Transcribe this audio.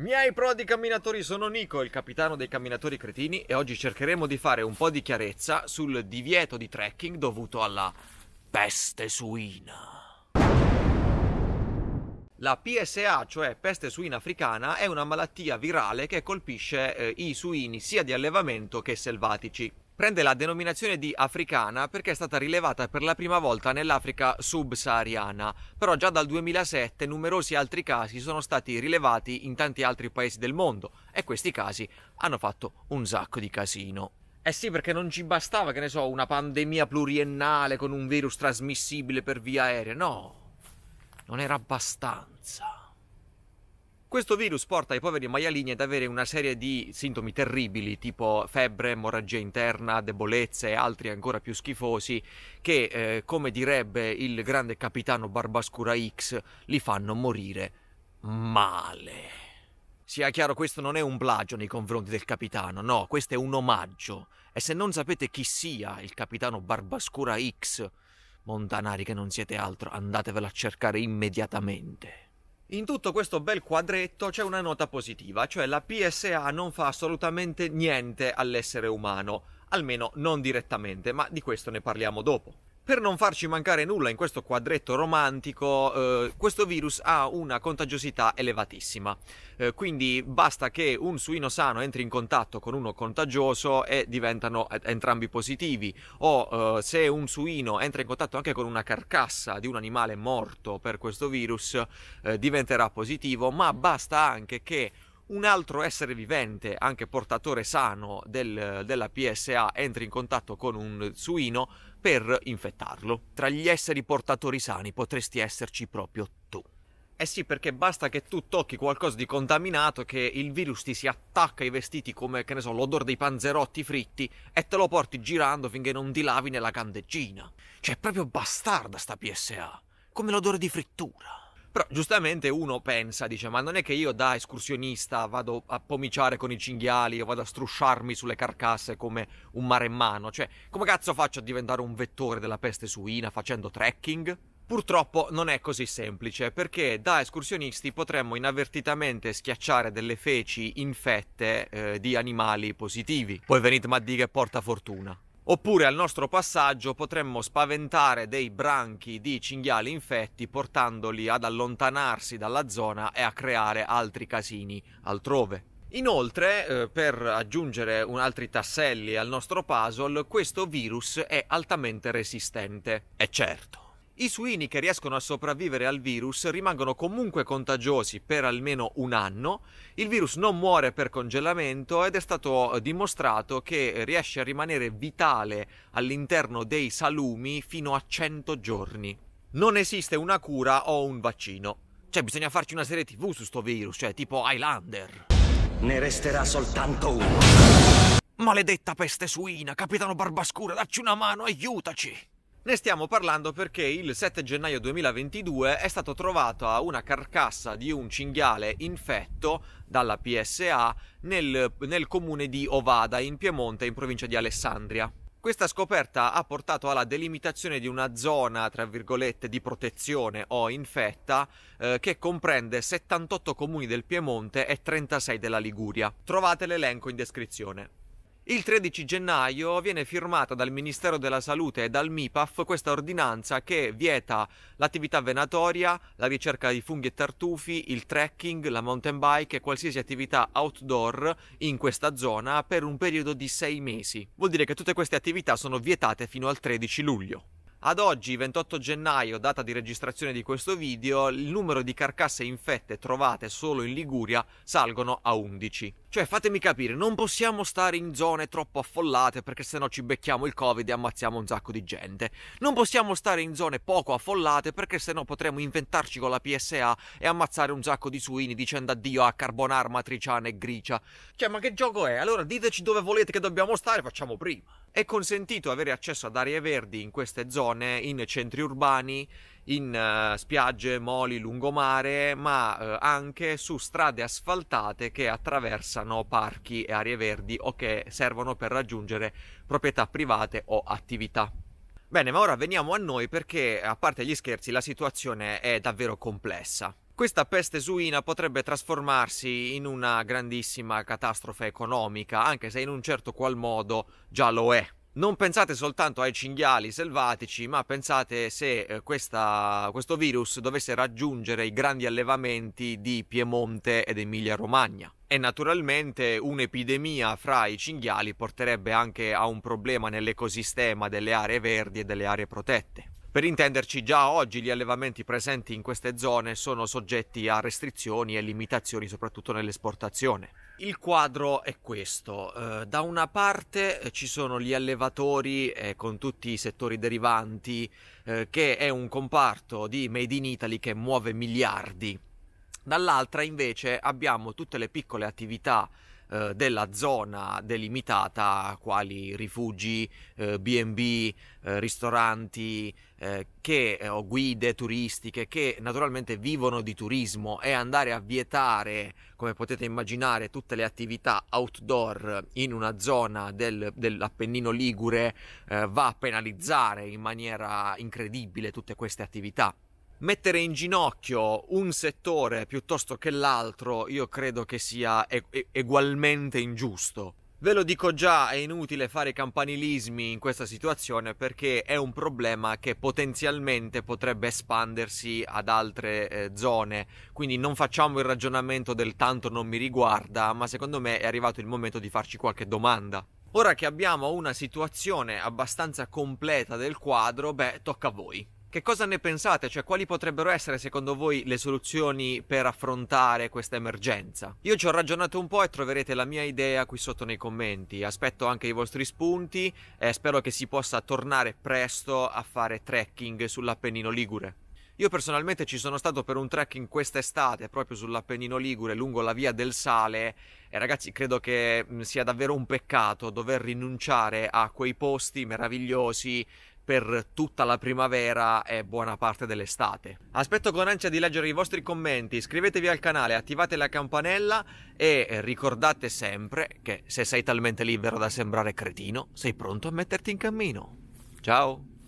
Miei prodi camminatori, sono Nico, il capitano dei camminatori cretini e oggi cercheremo di fare un po' di chiarezza sul divieto di trekking dovuto alla peste suina. La PSA, cioè peste suina africana, è una malattia virale che colpisce eh, i suini sia di allevamento che selvatici prende la denominazione di africana perché è stata rilevata per la prima volta nell'Africa subsahariana, però già dal 2007 numerosi altri casi sono stati rilevati in tanti altri paesi del mondo e questi casi hanno fatto un sacco di casino. Eh sì, perché non ci bastava, che ne so, una pandemia pluriennale con un virus trasmissibile per via aerea, no, non era abbastanza. Questo virus porta i poveri maialini ad avere una serie di sintomi terribili, tipo febbre, emorragia interna, debolezze e altri ancora più schifosi, che, eh, come direbbe il grande capitano Barbascura X, li fanno morire male. Sia chiaro, questo non è un plagio nei confronti del capitano, no, questo è un omaggio. E se non sapete chi sia il capitano Barbascura X, montanari che non siete altro, andatevela a cercare immediatamente. In tutto questo bel quadretto c'è una nota positiva, cioè la PSA non fa assolutamente niente all'essere umano, almeno non direttamente, ma di questo ne parliamo dopo. Per non farci mancare nulla in questo quadretto romantico, eh, questo virus ha una contagiosità elevatissima, eh, quindi basta che un suino sano entri in contatto con uno contagioso e diventano entrambi positivi, o eh, se un suino entra in contatto anche con una carcassa di un animale morto per questo virus, eh, diventerà positivo, ma basta anche che un altro essere vivente, anche portatore sano del, della PSA, entri in contatto con un suino, per infettarlo. Tra gli esseri portatori sani potresti esserci proprio tu. Eh sì, perché basta che tu tocchi qualcosa di contaminato che il virus ti si attacca ai vestiti come, che ne so, l'odore dei panzerotti fritti e te lo porti girando finché non ti lavi nella candeggina. Cioè, è proprio bastarda sta PSA, come l'odore di frittura. Però giustamente uno pensa, dice, ma non è che io da escursionista vado a pomiciare con i cinghiali o vado a strusciarmi sulle carcasse come un maremmano, cioè come cazzo faccio a diventare un vettore della peste suina facendo trekking? Purtroppo non è così semplice perché da escursionisti potremmo inavvertitamente schiacciare delle feci infette eh, di animali positivi. Poi venitemi a dire che porta fortuna. Oppure al nostro passaggio potremmo spaventare dei branchi di cinghiali infetti portandoli ad allontanarsi dalla zona e a creare altri casini altrove. Inoltre, eh, per aggiungere un altri tasselli al nostro puzzle, questo virus è altamente resistente. E certo, i suini che riescono a sopravvivere al virus rimangono comunque contagiosi per almeno un anno, il virus non muore per congelamento ed è stato eh, dimostrato che riesce a rimanere vitale all'interno dei salumi fino a 100 giorni. Non esiste una cura o un vaccino. Cioè bisogna farci una serie tv su sto virus, cioè tipo Highlander. Ne resterà soltanto uno. Maledetta peste suina, capitano Barbascura, dacci una mano, aiutaci! Ne stiamo parlando perché il 7 gennaio 2022 è stata trovata una carcassa di un cinghiale infetto dalla PSA nel, nel comune di Ovada, in Piemonte, in provincia di Alessandria. Questa scoperta ha portato alla delimitazione di una zona, tra virgolette, di protezione o infetta eh, che comprende 78 comuni del Piemonte e 36 della Liguria. Trovate l'elenco in descrizione. Il 13 gennaio viene firmata dal Ministero della Salute e dal MIPAF questa ordinanza che vieta l'attività venatoria, la ricerca di funghi e tartufi, il trekking, la mountain bike e qualsiasi attività outdoor in questa zona per un periodo di sei mesi. Vuol dire che tutte queste attività sono vietate fino al 13 luglio. Ad oggi, 28 gennaio, data di registrazione di questo video, il numero di carcasse infette trovate solo in Liguria salgono a 11. Cioè, fatemi capire, non possiamo stare in zone troppo affollate perché sennò ci becchiamo il Covid e ammazziamo un sacco di gente. Non possiamo stare in zone poco affollate perché sennò potremmo inventarci con la PSA e ammazzare un sacco di suini dicendo addio a carbonara, matriciana e gricia. Cioè, ma che gioco è? Allora diteci dove volete che dobbiamo stare, facciamo prima. È consentito avere accesso ad aree verdi in queste zone, in centri urbani in uh, spiagge, moli, lungomare, ma uh, anche su strade asfaltate che attraversano parchi e aree verdi o che servono per raggiungere proprietà private o attività. Bene, ma ora veniamo a noi perché, a parte gli scherzi, la situazione è davvero complessa. Questa peste suina potrebbe trasformarsi in una grandissima catastrofe economica, anche se in un certo qual modo già lo è non pensate soltanto ai cinghiali selvatici, ma pensate se eh, questa, questo virus dovesse raggiungere i grandi allevamenti di Piemonte ed Emilia-Romagna. E naturalmente un'epidemia fra i cinghiali porterebbe anche a un problema nell'ecosistema delle aree verdi e delle aree protette. Per intenderci, già oggi gli allevamenti presenti in queste zone sono soggetti a restrizioni e limitazioni, soprattutto nell'esportazione. Il quadro è questo. Eh, da una parte eh, ci sono gli allevatori eh, con tutti i settori derivanti, eh, che è un comparto di Made in Italy che muove miliardi. Dall'altra invece abbiamo tutte le piccole attività eh, della zona delimitata, quali rifugi, BB, eh, eh, ristoranti eh, che, o guide turistiche che naturalmente vivono di turismo e andare a vietare, come potete immaginare, tutte le attività outdoor in una zona del, dell'Appennino Ligure va a penalizzare in maniera incredibile tutte queste attività mettere in ginocchio un settore piuttosto che l'altro, io credo che sia e- e- ugualmente ingiusto. Ve lo dico già, è inutile fare campanilismi in questa situazione perché è un problema che potenzialmente potrebbe espandersi ad altre eh, zone, quindi non facciamo il ragionamento del tanto non mi riguarda, ma secondo me è arrivato il momento di farci qualche domanda. Ora che abbiamo una situazione abbastanza completa del quadro, beh, tocca a voi. Che cosa ne pensate? Cioè, quali potrebbero essere secondo voi le soluzioni per affrontare questa emergenza? Io ci ho ragionato un po' e troverete la mia idea qui sotto nei commenti. Aspetto anche i vostri spunti e spero che si possa tornare presto a fare trekking sull'Appennino Ligure. Io personalmente ci sono stato per un trekking quest'estate proprio sull'Appennino Ligure lungo la via del Sale e ragazzi credo che mm, sia davvero un peccato dover rinunciare a quei posti meravigliosi per tutta la primavera e buona parte dell'estate. Aspetto con ansia di leggere i vostri commenti, iscrivetevi al canale, attivate la campanella e ricordate sempre che se sei talmente libero da sembrare cretino, sei pronto a metterti in cammino. Ciao!